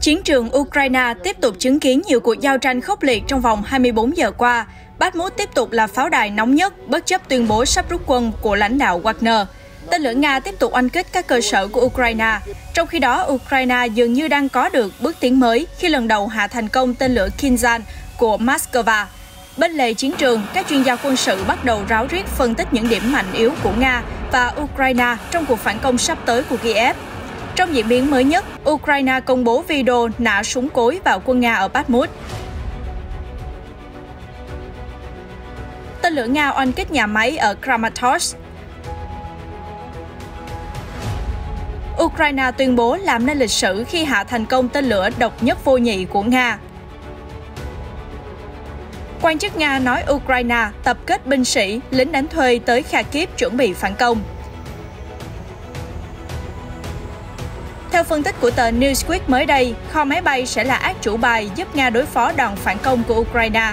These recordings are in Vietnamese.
Chiến trường Ukraine tiếp tục chứng kiến nhiều cuộc giao tranh khốc liệt trong vòng 24 giờ qua. Bakhmut tiếp tục là pháo đài nóng nhất bất chấp tuyên bố sắp rút quân của lãnh đạo Wagner. Tên lửa Nga tiếp tục oanh kích các cơ sở của Ukraine. Trong khi đó, Ukraine dường như đang có được bước tiến mới khi lần đầu hạ thành công tên lửa Kinzhan của Moscow. Bên lề chiến trường, các chuyên gia quân sự bắt đầu ráo riết phân tích những điểm mạnh yếu của Nga và Ukraine trong cuộc phản công sắp tới của Kiev trong diễn biến mới nhất, Ukraine công bố video nã súng cối vào quân Nga ở Bakhmut. Tên lửa Nga oanh kích nhà máy ở Kramatorsk. Ukraine tuyên bố làm nên lịch sử khi hạ thành công tên lửa độc nhất vô nhị của Nga. Quan chức Nga nói Ukraine tập kết binh sĩ, lính đánh thuê tới Kharkiv chuẩn bị phản công. Theo phân tích của tờ Newsweek mới đây, kho máy bay sẽ là ác chủ bài giúp Nga đối phó đòn phản công của Ukraine.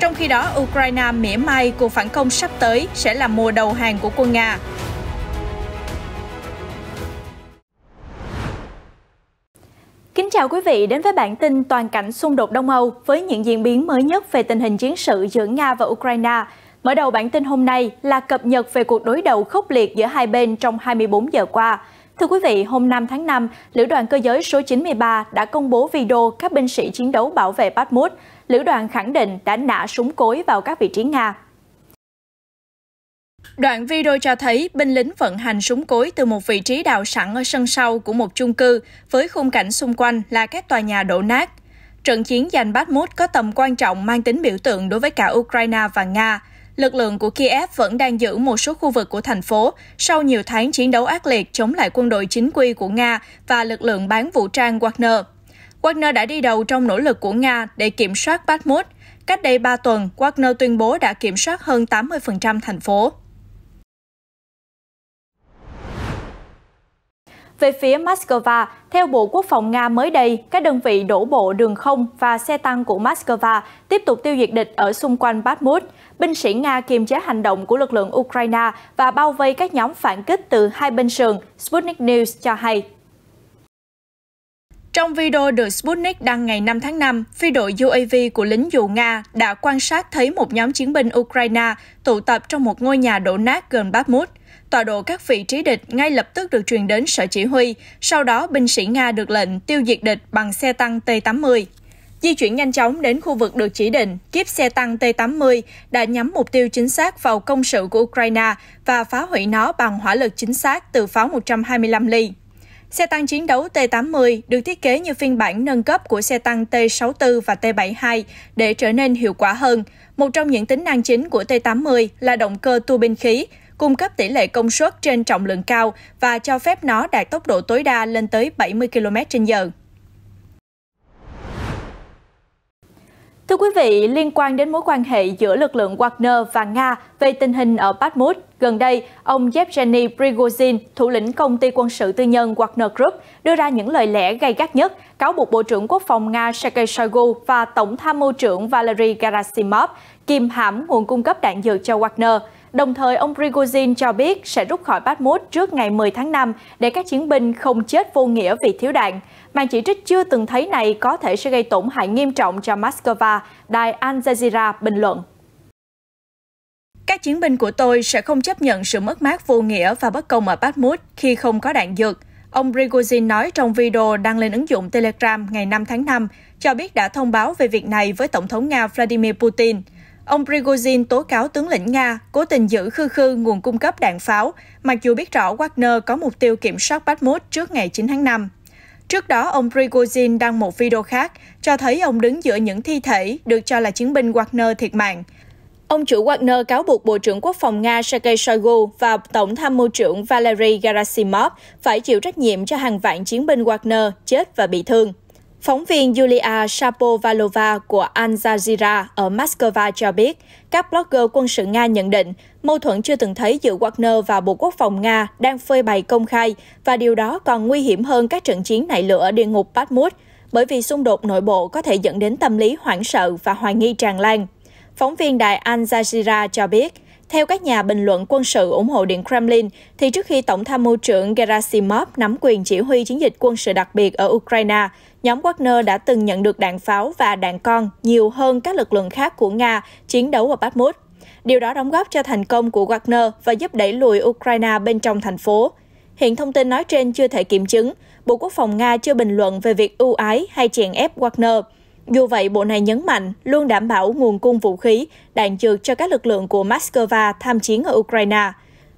Trong khi đó, Ukraine mỉa mai cuộc phản công sắp tới sẽ là mùa đầu hàng của quân Nga. Kính chào quý vị đến với bản tin toàn cảnh xung đột Đông Âu với những diễn biến mới nhất về tình hình chiến sự giữa Nga và Ukraine. Mở đầu bản tin hôm nay là cập nhật về cuộc đối đầu khốc liệt giữa hai bên trong 24 giờ qua. Thưa quý vị, hôm 5 tháng 5, Lữ đoàn cơ giới số 93 đã công bố video các binh sĩ chiến đấu bảo vệ Bakhmut. Lữ đoàn khẳng định đã nã súng cối vào các vị trí Nga. Đoạn video cho thấy binh lính vận hành súng cối từ một vị trí đào sẵn ở sân sau của một chung cư, với khung cảnh xung quanh là các tòa nhà đổ nát. Trận chiến giành Bakhmut có tầm quan trọng mang tính biểu tượng đối với cả Ukraine và Nga – lực lượng của Kiev vẫn đang giữ một số khu vực của thành phố sau nhiều tháng chiến đấu ác liệt chống lại quân đội chính quy của Nga và lực lượng bán vũ trang Wagner. Wagner đã đi đầu trong nỗ lực của Nga để kiểm soát Bakhmut. Cách đây 3 tuần, Wagner tuyên bố đã kiểm soát hơn 80% thành phố. Về phía Moscow, theo Bộ Quốc phòng Nga mới đây, các đơn vị đổ bộ đường không và xe tăng của Moscow tiếp tục tiêu diệt địch ở xung quanh Bakhmut. Binh sĩ Nga kiềm chế hành động của lực lượng Ukraine và bao vây các nhóm phản kích từ hai bên sườn, Sputnik News cho hay. Trong video được Sputnik đăng ngày 5 tháng 5, phi đội UAV của lính dù Nga đã quan sát thấy một nhóm chiến binh Ukraine tụ tập trong một ngôi nhà đổ nát gần Bakhmut tọa độ các vị trí địch ngay lập tức được truyền đến sở chỉ huy, sau đó binh sĩ Nga được lệnh tiêu diệt địch bằng xe tăng T-80. Di chuyển nhanh chóng đến khu vực được chỉ định, kiếp xe tăng T-80 đã nhắm mục tiêu chính xác vào công sự của Ukraine và phá hủy nó bằng hỏa lực chính xác từ pháo 125 ly. Xe tăng chiến đấu T-80 được thiết kế như phiên bản nâng cấp của xe tăng T-64 và T-72 để trở nên hiệu quả hơn. Một trong những tính năng chính của T-80 là động cơ tua bin khí, cung cấp tỷ lệ công suất trên trọng lượng cao và cho phép nó đạt tốc độ tối đa lên tới 70 km/h. Thưa quý vị, liên quan đến mối quan hệ giữa lực lượng Wagner và Nga về tình hình ở Bakhmut, gần đây, ông Yevgeny Prigozhin, thủ lĩnh công ty quân sự tư nhân Wagner Group, đưa ra những lời lẽ gay gắt nhất, cáo buộc Bộ trưởng Quốc phòng Nga Sergei Shoigu và Tổng tham mưu trưởng Valery Gerasimov kiềm hãm nguồn cung cấp đạn dược cho Wagner – Đồng thời, ông Prigozhin cho biết sẽ rút khỏi Bakhmut trước ngày 10 tháng 5 để các chiến binh không chết vô nghĩa vì thiếu đạn. Màn chỉ trích chưa từng thấy này có thể sẽ gây tổn hại nghiêm trọng cho Moscow, đài Al Jazeera bình luận. Các chiến binh của tôi sẽ không chấp nhận sự mất mát vô nghĩa và bất công ở Bakhmut khi không có đạn dược, ông Prigozhin nói trong video đăng lên ứng dụng Telegram ngày 5 tháng 5, cho biết đã thông báo về việc này với Tổng thống Nga Vladimir Putin – Ông Prigozhin tố cáo tướng lĩnh Nga cố tình giữ khư khư nguồn cung cấp đạn pháo, mặc dù biết rõ Wagner có mục tiêu kiểm soát Bakhmut trước ngày 9 tháng 5. Trước đó, ông Prigozhin đăng một video khác cho thấy ông đứng giữa những thi thể được cho là chiến binh Wagner thiệt mạng. Ông chủ Wagner cáo buộc Bộ trưởng Quốc phòng Nga Sergei Shoigu và Tổng tham mưu trưởng Valery Gerasimov phải chịu trách nhiệm cho hàng vạn chiến binh Wagner chết và bị thương. Phóng viên Yulia Shapovalova của Al Jazeera ở Moscow cho biết, các blogger quân sự Nga nhận định mâu thuẫn chưa từng thấy giữa Wagner và Bộ Quốc phòng Nga đang phơi bày công khai và điều đó còn nguy hiểm hơn các trận chiến nảy lửa ở địa ngục Bakhmut bởi vì xung đột nội bộ có thể dẫn đến tâm lý hoảng sợ và hoài nghi tràn lan. Phóng viên đài Al Jazeera cho biết, theo các nhà bình luận quân sự ủng hộ Điện Kremlin, thì trước khi Tổng tham mưu trưởng Gerasimov nắm quyền chỉ huy chiến dịch quân sự đặc biệt ở Ukraine, nhóm Wagner đã từng nhận được đạn pháo và đạn con nhiều hơn các lực lượng khác của Nga chiến đấu ở Bakhmut. Điều đó đóng góp cho thành công của Wagner và giúp đẩy lùi Ukraine bên trong thành phố. Hiện thông tin nói trên chưa thể kiểm chứng, Bộ Quốc phòng Nga chưa bình luận về việc ưu ái hay chèn ép Wagner. Dù vậy, bộ này nhấn mạnh luôn đảm bảo nguồn cung vũ khí, đạn dược cho các lực lượng của Moscow tham chiến ở Ukraine.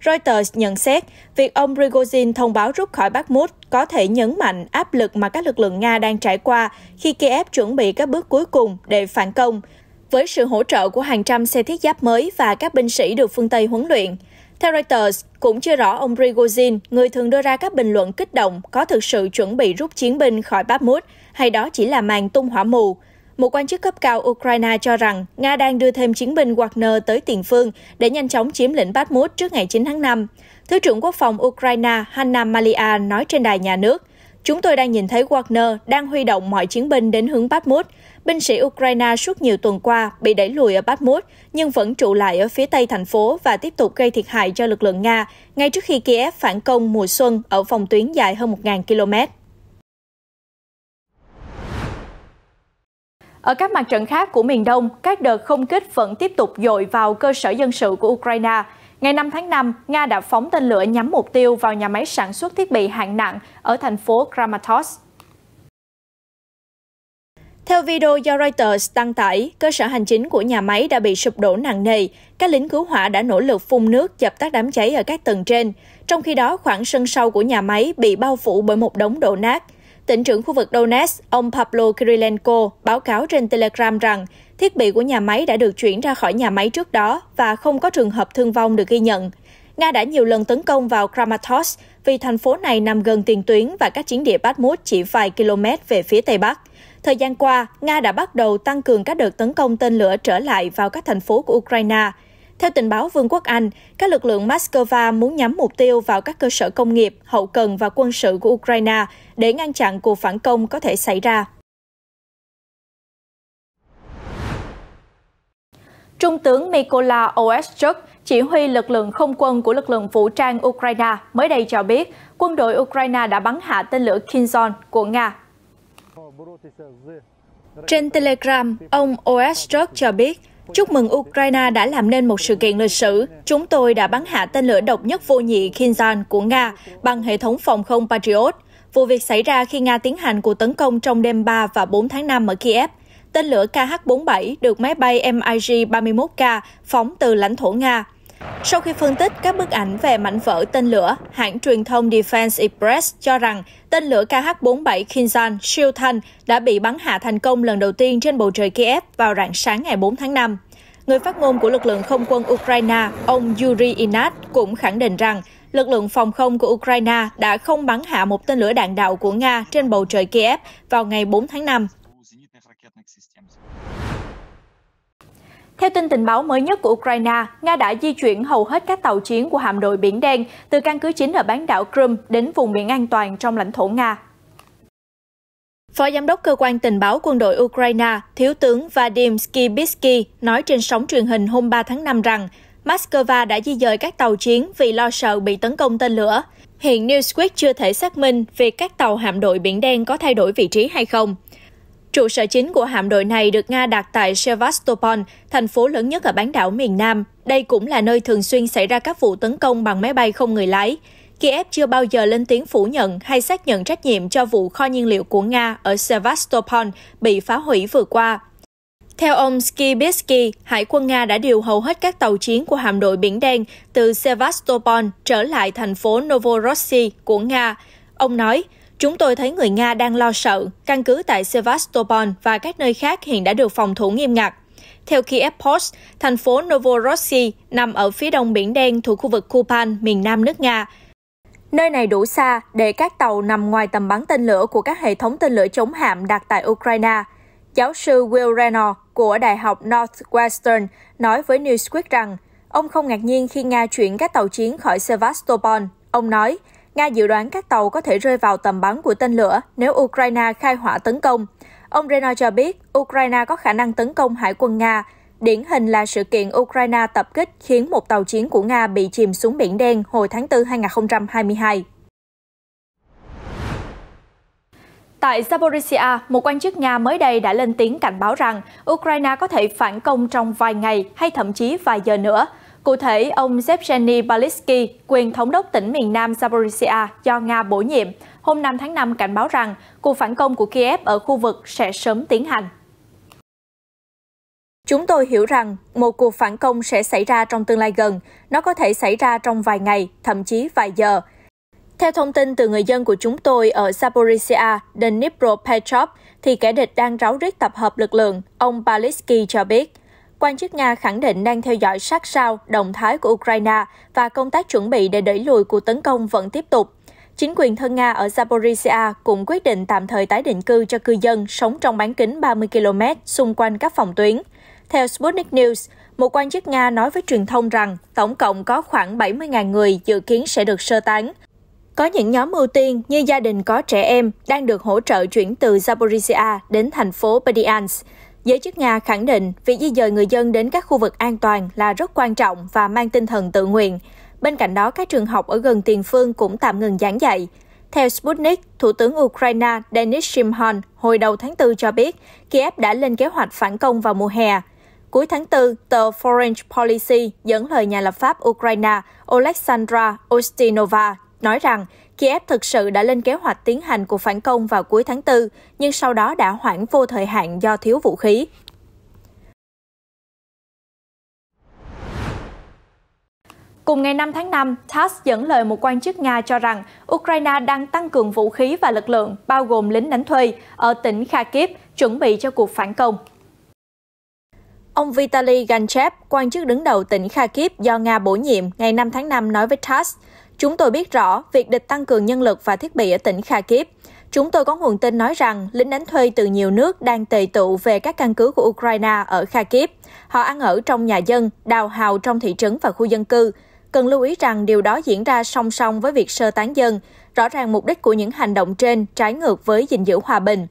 Reuters nhận xét, việc ông Prigozhin thông báo rút khỏi Bakhmut có thể nhấn mạnh áp lực mà các lực lượng Nga đang trải qua khi Kiev chuẩn bị các bước cuối cùng để phản công, với sự hỗ trợ của hàng trăm xe thiết giáp mới và các binh sĩ được phương Tây huấn luyện. Theo Reuters, cũng chưa rõ ông Prigozhin, người thường đưa ra các bình luận kích động, có thực sự chuẩn bị rút chiến binh khỏi Bakhmut hay đó chỉ là màn tung hỏa mù. Một quan chức cấp cao Ukraine cho rằng Nga đang đưa thêm chiến binh Wagner tới tiền phương để nhanh chóng chiếm lĩnh Bakhmut trước ngày 9 tháng 5. Thứ trưởng Quốc phòng Ukraine Hanna Malia nói trên đài nhà nước, Chúng tôi đang nhìn thấy Wagner đang huy động mọi chiến binh đến hướng Bakhmut. Binh sĩ Ukraine suốt nhiều tuần qua bị đẩy lùi ở Bakhmut, nhưng vẫn trụ lại ở phía tây thành phố và tiếp tục gây thiệt hại cho lực lượng Nga ngay trước khi Kiev phản công mùa xuân ở phòng tuyến dài hơn 1.000 km. Ở các mặt trận khác của miền Đông, các đợt không kích vẫn tiếp tục dội vào cơ sở dân sự của Ukraine. Ngày 5 tháng 5, Nga đã phóng tên lửa nhắm mục tiêu vào nhà máy sản xuất thiết bị hạng nặng ở thành phố Kramatorsk. Theo video do Reuters đăng tải, cơ sở hành chính của nhà máy đã bị sụp đổ nặng nề. Các lính cứu hỏa đã nỗ lực phun nước dập tắt đám cháy ở các tầng trên. Trong khi đó, khoảng sân sau của nhà máy bị bao phủ bởi một đống đổ nát tỉnh trưởng khu vực Donetsk, ông Pablo Kirilenko, báo cáo trên Telegram rằng thiết bị của nhà máy đã được chuyển ra khỏi nhà máy trước đó và không có trường hợp thương vong được ghi nhận. Nga đã nhiều lần tấn công vào Kramatorsk vì thành phố này nằm gần tiền tuyến và các chiến địa Bakhmut chỉ vài km về phía Tây Bắc. Thời gian qua, Nga đã bắt đầu tăng cường các đợt tấn công tên lửa trở lại vào các thành phố của Ukraine – theo tình báo Vương quốc Anh, các lực lượng Moscow muốn nhắm mục tiêu vào các cơ sở công nghiệp, hậu cần và quân sự của Ukraine để ngăn chặn cuộc phản công có thể xảy ra. Trung tướng Mykola Oeschuk, chỉ huy lực lượng không quân của lực lượng vũ trang Ukraine mới đây cho biết quân đội Ukraine đã bắn hạ tên lửa Kinzhal của Nga. Trên Telegram, ông Oeschuk cho biết Chúc mừng Ukraine đã làm nên một sự kiện lịch sử. Chúng tôi đã bắn hạ tên lửa độc nhất vô nhị Kinzhan của Nga bằng hệ thống phòng không Patriot. Vụ việc xảy ra khi Nga tiến hành cuộc tấn công trong đêm 3 và 4 tháng 5 ở Kiev. Tên lửa KH-47 được máy bay MiG-31K phóng từ lãnh thổ Nga. Sau khi phân tích các bức ảnh về mảnh vỡ tên lửa, hãng truyền thông Defense Express cho rằng tên lửa KH-47 Kinzhan siêu thanh đã bị bắn hạ thành công lần đầu tiên trên bầu trời Kiev vào rạng sáng ngày 4 tháng 5. Người phát ngôn của lực lượng không quân Ukraine, ông Yuri Inat, cũng khẳng định rằng lực lượng phòng không của Ukraine đã không bắn hạ một tên lửa đạn đạo của Nga trên bầu trời Kiev vào ngày 4 tháng 5. Theo tin tình báo mới nhất của Ukraine, Nga đã di chuyển hầu hết các tàu chiến của hạm đội Biển Đen từ căn cứ chính ở bán đảo Crimea đến vùng biển an toàn trong lãnh thổ Nga. Phó Giám đốc Cơ quan Tình báo Quân đội Ukraine, Thiếu tướng Vadim Skibitsky nói trên sóng truyền hình hôm 3 tháng 5 rằng Moscow đã di dời các tàu chiến vì lo sợ bị tấn công tên lửa. Hiện Newsweek chưa thể xác minh việc các tàu hạm đội Biển Đen có thay đổi vị trí hay không. Trụ sở chính của hạm đội này được Nga đặt tại Sevastopol, thành phố lớn nhất ở bán đảo miền Nam. Đây cũng là nơi thường xuyên xảy ra các vụ tấn công bằng máy bay không người lái. Kiev chưa bao giờ lên tiếng phủ nhận hay xác nhận trách nhiệm cho vụ kho nhiên liệu của Nga ở Sevastopol bị phá hủy vừa qua. Theo ông Skibitsky, Hải quân Nga đã điều hầu hết các tàu chiến của hạm đội Biển Đen từ Sevastopol trở lại thành phố Novorossi của Nga. Ông nói, Chúng tôi thấy người Nga đang lo sợ, căn cứ tại Sevastopol và các nơi khác hiện đã được phòng thủ nghiêm ngặt. Theo Kiev Post, thành phố Novorossiy nằm ở phía đông Biển Đen thuộc khu vực Kupan, miền nam nước Nga. Nơi này đủ xa để các tàu nằm ngoài tầm bắn tên lửa của các hệ thống tên lửa chống hạm đặt tại Ukraine. Giáo sư Will Renault của Đại học Northwestern nói với Newsweek rằng ông không ngạc nhiên khi Nga chuyển các tàu chiến khỏi Sevastopol. Ông nói, Nga dự đoán các tàu có thể rơi vào tầm bắn của tên lửa nếu Ukraine khai hỏa tấn công. Ông Reno cho biết Ukraine có khả năng tấn công hải quân Nga. Điển hình là sự kiện Ukraine tập kích khiến một tàu chiến của Nga bị chìm xuống Biển Đen hồi tháng 4 2022. Tại Zaporizhia, một quan chức Nga mới đây đã lên tiếng cảnh báo rằng Ukraine có thể phản công trong vài ngày hay thậm chí vài giờ nữa. Cụ thể, ông Zevgeny Balitsky, quyền thống đốc tỉnh miền Nam Zaporizhia do Nga bổ nhiệm, hôm 5 tháng 5 cảnh báo rằng cuộc phản công của Kiev ở khu vực sẽ sớm tiến hành. Chúng tôi hiểu rằng một cuộc phản công sẽ xảy ra trong tương lai gần, nó có thể xảy ra trong vài ngày, thậm chí vài giờ. Theo thông tin từ người dân của chúng tôi ở Zaporizhia, Dnipropetrovsk, thì kẻ địch đang ráo riết tập hợp lực lượng, ông Balitsky cho biết. Quan chức Nga khẳng định đang theo dõi sát sao động thái của Ukraine và công tác chuẩn bị để đẩy lùi cuộc tấn công vẫn tiếp tục. Chính quyền thân Nga ở Zaporizhia cũng quyết định tạm thời tái định cư cho cư dân sống trong bán kính 30 km xung quanh các phòng tuyến. Theo Sputnik News, một quan chức Nga nói với truyền thông rằng tổng cộng có khoảng 70.000 người dự kiến sẽ được sơ tán. Có những nhóm ưu tiên như gia đình có trẻ em đang được hỗ trợ chuyển từ Zaporizhia đến thành phố Berdyansk. Giới chức Nga khẳng định việc di dời người dân đến các khu vực an toàn là rất quan trọng và mang tinh thần tự nguyện. Bên cạnh đó, các trường học ở gần tiền phương cũng tạm ngừng giảng dạy. Theo Sputnik, Thủ tướng Ukraine Denis Shimhon hồi đầu tháng 4 cho biết Kiev đã lên kế hoạch phản công vào mùa hè. Cuối tháng 4, tờ Foreign Policy dẫn lời nhà lập pháp Ukraine Alexandra Ustinova nói rằng Kiev thực sự đã lên kế hoạch tiến hành cuộc phản công vào cuối tháng 4, nhưng sau đó đã hoãn vô thời hạn do thiếu vũ khí. Cùng ngày 5 tháng 5, TASS dẫn lời một quan chức Nga cho rằng Ukraine đang tăng cường vũ khí và lực lượng, bao gồm lính đánh thuê, ở tỉnh Kharkiv, chuẩn bị cho cuộc phản công. Ông Vitaly Ganchev, quan chức đứng đầu tỉnh Kharkiv do Nga bổ nhiệm, ngày 5 tháng 5 nói với TASS, Chúng tôi biết rõ việc địch tăng cường nhân lực và thiết bị ở tỉnh Kharkiv. Chúng tôi có nguồn tin nói rằng lính đánh thuê từ nhiều nước đang tề tụ về các căn cứ của Ukraine ở Kharkiv. Họ ăn ở trong nhà dân, đào hào trong thị trấn và khu dân cư. Cần lưu ý rằng điều đó diễn ra song song với việc sơ tán dân. Rõ ràng mục đích của những hành động trên trái ngược với gìn giữ hòa bình.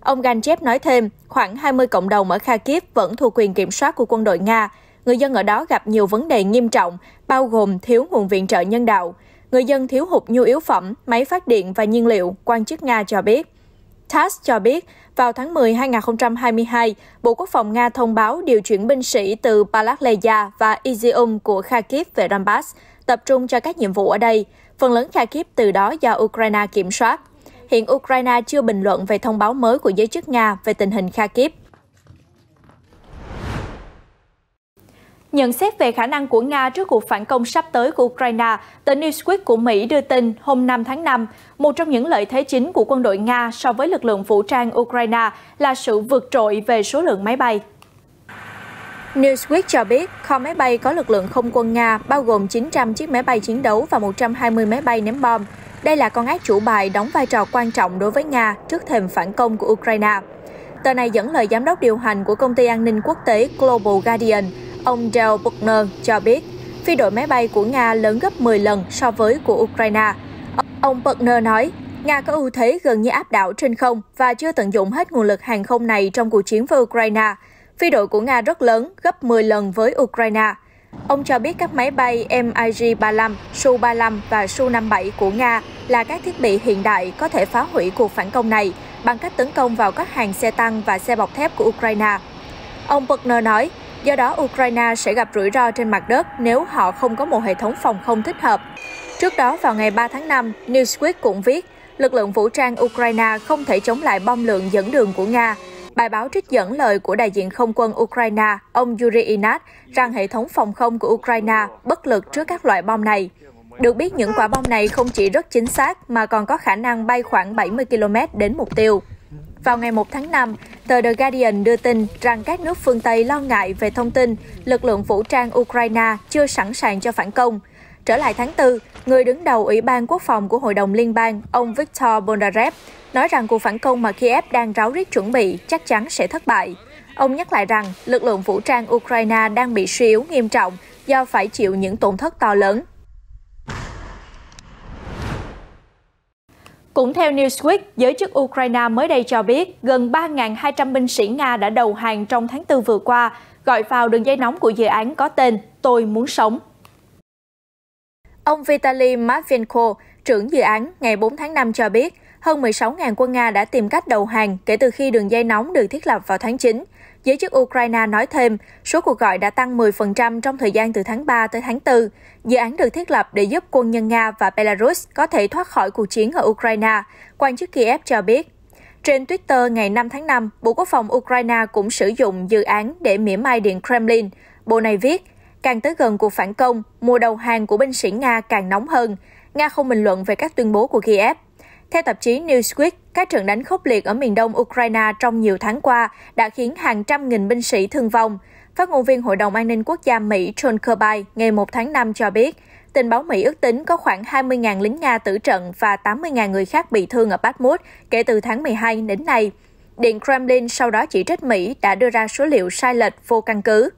Ông Ganchev nói thêm, khoảng 20 cộng đồng ở Kharkiv vẫn thuộc quyền kiểm soát của quân đội Nga – người dân ở đó gặp nhiều vấn đề nghiêm trọng, bao gồm thiếu nguồn viện trợ nhân đạo, người dân thiếu hụt nhu yếu phẩm, máy phát điện và nhiên liệu, quan chức Nga cho biết. TASS cho biết, vào tháng 10 năm 2022, Bộ Quốc phòng Nga thông báo điều chuyển binh sĩ từ Palakleya và Izium của Kharkiv về Donbass, tập trung cho các nhiệm vụ ở đây. Phần lớn Kharkiv từ đó do Ukraine kiểm soát. Hiện Ukraine chưa bình luận về thông báo mới của giới chức Nga về tình hình Kharkiv. Nhận xét về khả năng của Nga trước cuộc phản công sắp tới của Ukraine, tờ Newsweek của Mỹ đưa tin hôm 5 tháng 5, một trong những lợi thế chính của quân đội Nga so với lực lượng vũ trang Ukraine là sự vượt trội về số lượng máy bay. Newsweek cho biết, kho máy bay có lực lượng không quân Nga bao gồm 900 chiếc máy bay chiến đấu và 120 máy bay ném bom. Đây là con ác chủ bài đóng vai trò quan trọng đối với Nga trước thềm phản công của Ukraine. Tờ này dẫn lời giám đốc điều hành của công ty an ninh quốc tế Global Guardian, ông Dale Buckner cho biết, phi đội máy bay của Nga lớn gấp 10 lần so với của Ukraine. Ông Buckner nói, Nga có ưu thế gần như áp đảo trên không và chưa tận dụng hết nguồn lực hàng không này trong cuộc chiến với Ukraine. Phi đội của Nga rất lớn, gấp 10 lần với Ukraine. Ông cho biết các máy bay MiG-35, Su-35 và Su-57 của Nga là các thiết bị hiện đại có thể phá hủy cuộc phản công này bằng cách tấn công vào các hàng xe tăng và xe bọc thép của Ukraine. Ông Buckner nói, do đó Ukraine sẽ gặp rủi ro trên mặt đất nếu họ không có một hệ thống phòng không thích hợp. Trước đó vào ngày 3 tháng 5, Newsweek cũng viết, lực lượng vũ trang Ukraine không thể chống lại bom lượng dẫn đường của Nga. Bài báo trích dẫn lời của đại diện không quân Ukraine, ông Yuri Inat, rằng hệ thống phòng không của Ukraine bất lực trước các loại bom này. Được biết, những quả bom này không chỉ rất chính xác mà còn có khả năng bay khoảng 70 km đến mục tiêu. Vào ngày 1 tháng 5, tờ The Guardian đưa tin rằng các nước phương Tây lo ngại về thông tin lực lượng vũ trang Ukraine chưa sẵn sàng cho phản công. Trở lại tháng 4, người đứng đầu Ủy ban Quốc phòng của Hội đồng Liên bang, ông Viktor Bondarev, nói rằng cuộc phản công mà Kiev đang ráo riết chuẩn bị chắc chắn sẽ thất bại. Ông nhắc lại rằng lực lượng vũ trang Ukraine đang bị suy yếu nghiêm trọng do phải chịu những tổn thất to lớn Cũng theo Newsweek, giới chức Ukraine mới đây cho biết gần 3.200 binh sĩ Nga đã đầu hàng trong tháng 4 vừa qua, gọi vào đường dây nóng của dự án có tên Tôi muốn sống. Ông Vitaly Matvenko, trưởng dự án, ngày 4 tháng 5 cho biết, hơn 16.000 quân Nga đã tìm cách đầu hàng kể từ khi đường dây nóng được thiết lập vào tháng 9. Giới chức Ukraine nói thêm, số cuộc gọi đã tăng 10% trong thời gian từ tháng 3 tới tháng 4. Dự án được thiết lập để giúp quân nhân Nga và Belarus có thể thoát khỏi cuộc chiến ở Ukraine, quan chức Kiev cho biết. Trên Twitter ngày 5 tháng 5, Bộ Quốc phòng Ukraine cũng sử dụng dự án để mỉa mai Điện Kremlin. Bộ này viết, càng tới gần cuộc phản công, mùa đầu hàng của binh sĩ Nga càng nóng hơn. Nga không bình luận về các tuyên bố của Kiev. Theo tạp chí Newsweek, các trận đánh khốc liệt ở miền đông Ukraine trong nhiều tháng qua đã khiến hàng trăm nghìn binh sĩ thương vong. Phát ngôn viên Hội đồng An ninh Quốc gia Mỹ John Kirby ngày 1 tháng 5 cho biết, tình báo Mỹ ước tính có khoảng 20.000 lính Nga tử trận và 80.000 người khác bị thương ở Bakhmut kể từ tháng 12 đến nay. Điện Kremlin sau đó chỉ trích Mỹ đã đưa ra số liệu sai lệch vô căn cứ.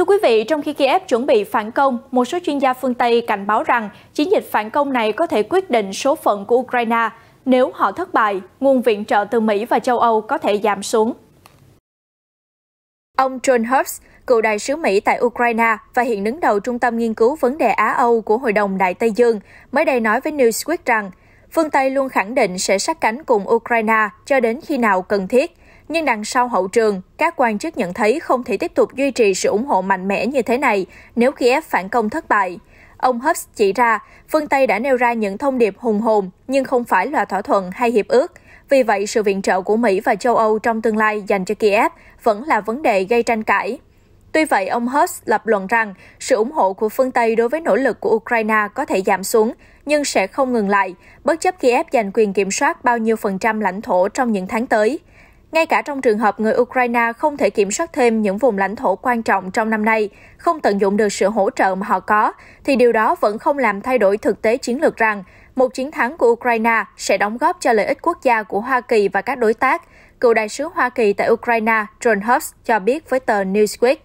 Thưa quý vị, trong khi Kiev chuẩn bị phản công, một số chuyên gia phương Tây cảnh báo rằng chiến dịch phản công này có thể quyết định số phận của Ukraine. Nếu họ thất bại, nguồn viện trợ từ Mỹ và châu Âu có thể giảm xuống. Ông John Herbst, cựu đại sứ Mỹ tại Ukraine và hiện đứng đầu Trung tâm Nghiên cứu Vấn đề Á-Âu của Hội đồng Đại Tây Dương, mới đây nói với Newsweek rằng phương Tây luôn khẳng định sẽ sát cánh cùng Ukraine cho đến khi nào cần thiết nhưng đằng sau hậu trường, các quan chức nhận thấy không thể tiếp tục duy trì sự ủng hộ mạnh mẽ như thế này nếu Kiev phản công thất bại. Ông Hubs chỉ ra, phương Tây đã nêu ra những thông điệp hùng hồn nhưng không phải là thỏa thuận hay hiệp ước. Vì vậy, sự viện trợ của Mỹ và châu Âu trong tương lai dành cho Kiev vẫn là vấn đề gây tranh cãi. Tuy vậy, ông Hurst lập luận rằng sự ủng hộ của phương Tây đối với nỗ lực của Ukraine có thể giảm xuống, nhưng sẽ không ngừng lại, bất chấp Kiev giành quyền kiểm soát bao nhiêu phần trăm lãnh thổ trong những tháng tới. Ngay cả trong trường hợp người Ukraine không thể kiểm soát thêm những vùng lãnh thổ quan trọng trong năm nay, không tận dụng được sự hỗ trợ mà họ có, thì điều đó vẫn không làm thay đổi thực tế chiến lược rằng một chiến thắng của Ukraine sẽ đóng góp cho lợi ích quốc gia của Hoa Kỳ và các đối tác, cựu đại sứ Hoa Kỳ tại Ukraine John Hubbs cho biết với tờ Newsweek.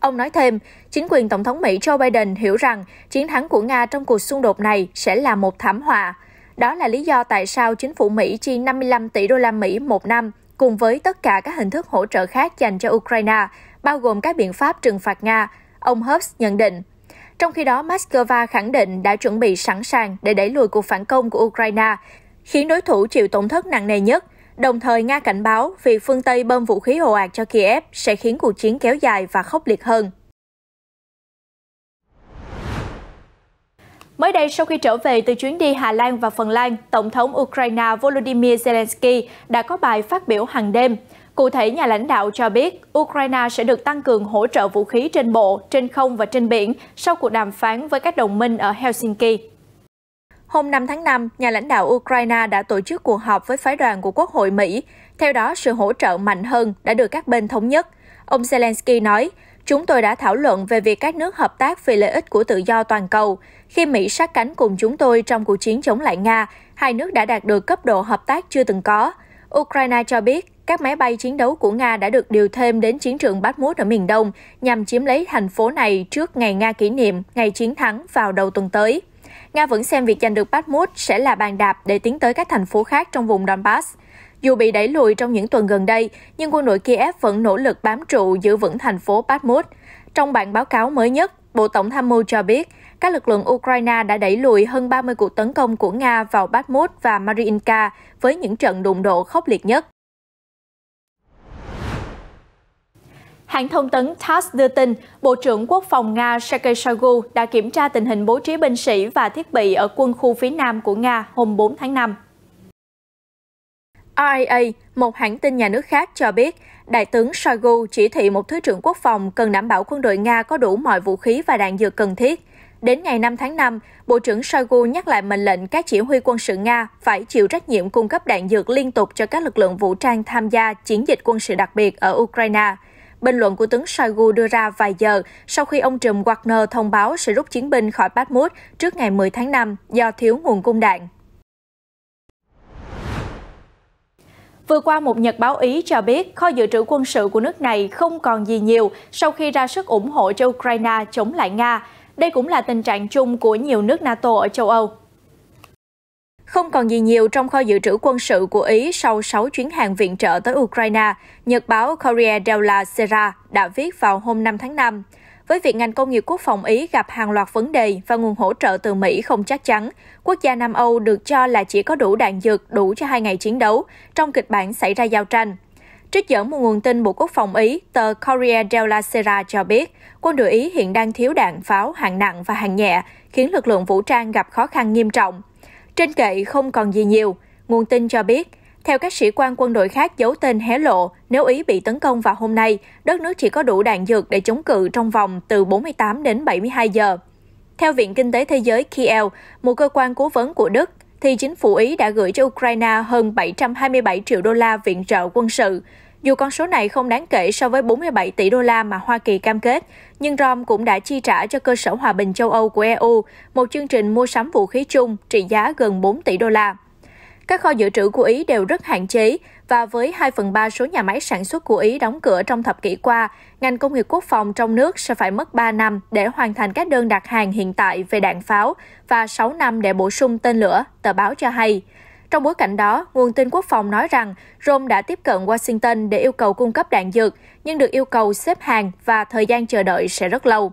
Ông nói thêm, chính quyền Tổng thống Mỹ Joe Biden hiểu rằng chiến thắng của Nga trong cuộc xung đột này sẽ là một thảm họa. Đó là lý do tại sao chính phủ Mỹ chi 55 tỷ đô la Mỹ một năm cùng với tất cả các hình thức hỗ trợ khác dành cho Ukraine, bao gồm các biện pháp trừng phạt Nga, ông Hobbs nhận định. Trong khi đó, Moscow khẳng định đã chuẩn bị sẵn sàng để đẩy lùi cuộc phản công của Ukraine, khiến đối thủ chịu tổn thất nặng nề nhất. Đồng thời, Nga cảnh báo việc phương Tây bơm vũ khí ồ ạt cho Kiev sẽ khiến cuộc chiến kéo dài và khốc liệt hơn. Mới đây, sau khi trở về từ chuyến đi Hà Lan và Phần Lan, Tổng thống Ukraine Volodymyr Zelensky đã có bài phát biểu hàng đêm. Cụ thể, nhà lãnh đạo cho biết Ukraine sẽ được tăng cường hỗ trợ vũ khí trên bộ, trên không và trên biển sau cuộc đàm phán với các đồng minh ở Helsinki. Hôm 5 tháng 5, nhà lãnh đạo Ukraine đã tổ chức cuộc họp với phái đoàn của Quốc hội Mỹ. Theo đó, sự hỗ trợ mạnh hơn đã được các bên thống nhất. Ông Zelensky nói, chúng tôi đã thảo luận về việc các nước hợp tác vì lợi ích của tự do toàn cầu. Khi Mỹ sát cánh cùng chúng tôi trong cuộc chiến chống lại Nga, hai nước đã đạt được cấp độ hợp tác chưa từng có. Ukraine cho biết các máy bay chiến đấu của Nga đã được điều thêm đến chiến trường Bát Mút ở miền Đông nhằm chiếm lấy thành phố này trước ngày Nga kỷ niệm ngày chiến thắng vào đầu tuần tới. Nga vẫn xem việc giành được Bát Mút sẽ là bàn đạp để tiến tới các thành phố khác trong vùng Donbass. Dù bị đẩy lùi trong những tuần gần đây, nhưng quân đội Kiev vẫn nỗ lực bám trụ giữ vững thành phố Bakhmut. Trong bản báo cáo mới nhất, Bộ Tổng tham mưu cho biết, các lực lượng Ukraine đã đẩy lùi hơn 30 cuộc tấn công của Nga vào Bakhmut và Mariinka với những trận đụng độ khốc liệt nhất. Hãng thông tấn TASS đưa tin, Bộ trưởng Quốc phòng Nga Sergei Shoigu đã kiểm tra tình hình bố trí binh sĩ và thiết bị ở quân khu phía nam của Nga hôm 4 tháng 5. RIA, một hãng tin nhà nước khác cho biết, Đại tướng Shoigu chỉ thị một Thứ trưởng Quốc phòng cần đảm bảo quân đội Nga có đủ mọi vũ khí và đạn dược cần thiết. Đến ngày 5 tháng 5, Bộ trưởng Shoigu nhắc lại mệnh lệnh các chỉ huy quân sự Nga phải chịu trách nhiệm cung cấp đạn dược liên tục cho các lực lượng vũ trang tham gia chiến dịch quân sự đặc biệt ở Ukraine. Bình luận của tướng Shoigu đưa ra vài giờ sau khi ông Trùm Wagner thông báo sẽ rút chiến binh khỏi Bakhmut trước ngày 10 tháng 5 do thiếu nguồn cung đạn. Vừa qua, một nhật báo Ý cho biết kho dự trữ quân sự của nước này không còn gì nhiều sau khi ra sức ủng hộ cho Ukraine chống lại Nga. Đây cũng là tình trạng chung của nhiều nước NATO ở châu Âu. Không còn gì nhiều trong kho dự trữ quân sự của Ý sau 6 chuyến hàng viện trợ tới Ukraine, Nhật báo Corriere della Sera đã viết vào hôm 5 tháng 5 với việc ngành công nghiệp quốc phòng Ý gặp hàng loạt vấn đề và nguồn hỗ trợ từ Mỹ không chắc chắn. Quốc gia Nam Âu được cho là chỉ có đủ đạn dược đủ cho hai ngày chiến đấu trong kịch bản xảy ra giao tranh. Trích dẫn một nguồn tin Bộ Quốc phòng Ý, tờ Corriere della Sera cho biết, quân đội Ý hiện đang thiếu đạn pháo hạng nặng và hạng nhẹ, khiến lực lượng vũ trang gặp khó khăn nghiêm trọng. Trên kệ không còn gì nhiều, nguồn tin cho biết theo các sĩ quan quân đội khác giấu tên hé lộ, nếu Ý bị tấn công vào hôm nay, đất nước chỉ có đủ đạn dược để chống cự trong vòng từ 48 đến 72 giờ. Theo Viện Kinh tế Thế giới Kiel, một cơ quan cố vấn của Đức, thì chính phủ Ý đã gửi cho Ukraine hơn 727 triệu đô la viện trợ quân sự. Dù con số này không đáng kể so với 47 tỷ đô la mà Hoa Kỳ cam kết, nhưng Rome cũng đã chi trả cho cơ sở hòa bình châu Âu của EU, một chương trình mua sắm vũ khí chung trị giá gần 4 tỷ đô la. Các kho dự trữ của Ý đều rất hạn chế và với 2 phần 3 số nhà máy sản xuất của Ý đóng cửa trong thập kỷ qua, ngành công nghiệp quốc phòng trong nước sẽ phải mất 3 năm để hoàn thành các đơn đặt hàng hiện tại về đạn pháo và 6 năm để bổ sung tên lửa, tờ báo cho hay. Trong bối cảnh đó, nguồn tin quốc phòng nói rằng Rome đã tiếp cận Washington để yêu cầu cung cấp đạn dược, nhưng được yêu cầu xếp hàng và thời gian chờ đợi sẽ rất lâu.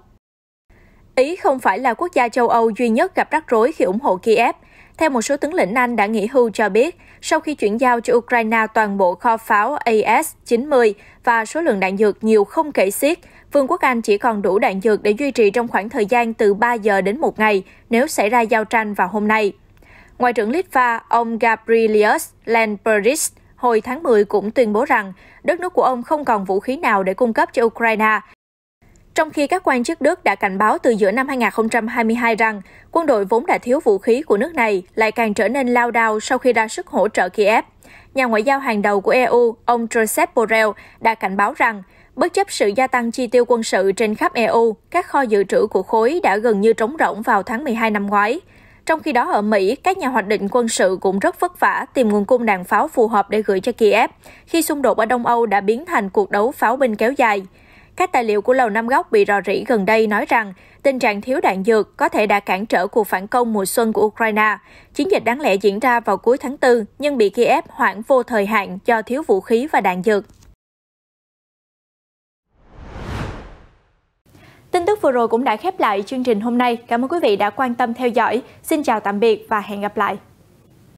Ý không phải là quốc gia châu Âu duy nhất gặp rắc rối khi ủng hộ Kiev. Theo một số tướng lĩnh Anh đã nghỉ hưu cho biết, sau khi chuyển giao cho Ukraine toàn bộ kho pháo AS-90 và số lượng đạn dược nhiều không kể xiết, Vương quốc Anh chỉ còn đủ đạn dược để duy trì trong khoảng thời gian từ 3 giờ đến 1 ngày nếu xảy ra giao tranh vào hôm nay. Ngoại trưởng Litva, ông Gabrielius Lambertis, hồi tháng 10 cũng tuyên bố rằng đất nước của ông không còn vũ khí nào để cung cấp cho Ukraine trong khi các quan chức Đức đã cảnh báo từ giữa năm 2022 rằng quân đội vốn đã thiếu vũ khí của nước này lại càng trở nên lao đao sau khi ra sức hỗ trợ Kiev. Nhà ngoại giao hàng đầu của EU, ông Josep Borrell, đã cảnh báo rằng Bất chấp sự gia tăng chi tiêu quân sự trên khắp EU, các kho dự trữ của khối đã gần như trống rỗng vào tháng 12 năm ngoái. Trong khi đó ở Mỹ, các nhà hoạch định quân sự cũng rất vất vả tìm nguồn cung đạn pháo phù hợp để gửi cho Kiev, khi xung đột ở Đông Âu đã biến thành cuộc đấu pháo binh kéo dài. Các tài liệu của Lầu Năm Góc bị rò rỉ gần đây nói rằng tình trạng thiếu đạn dược có thể đã cản trở cuộc phản công mùa xuân của Ukraine. Chiến dịch đáng lẽ diễn ra vào cuối tháng 4 nhưng bị Kiev hoãn vô thời hạn do thiếu vũ khí và đạn dược. Tin tức vừa rồi cũng đã khép lại chương trình hôm nay. Cảm ơn quý vị đã quan tâm theo dõi. Xin chào tạm biệt và hẹn gặp lại.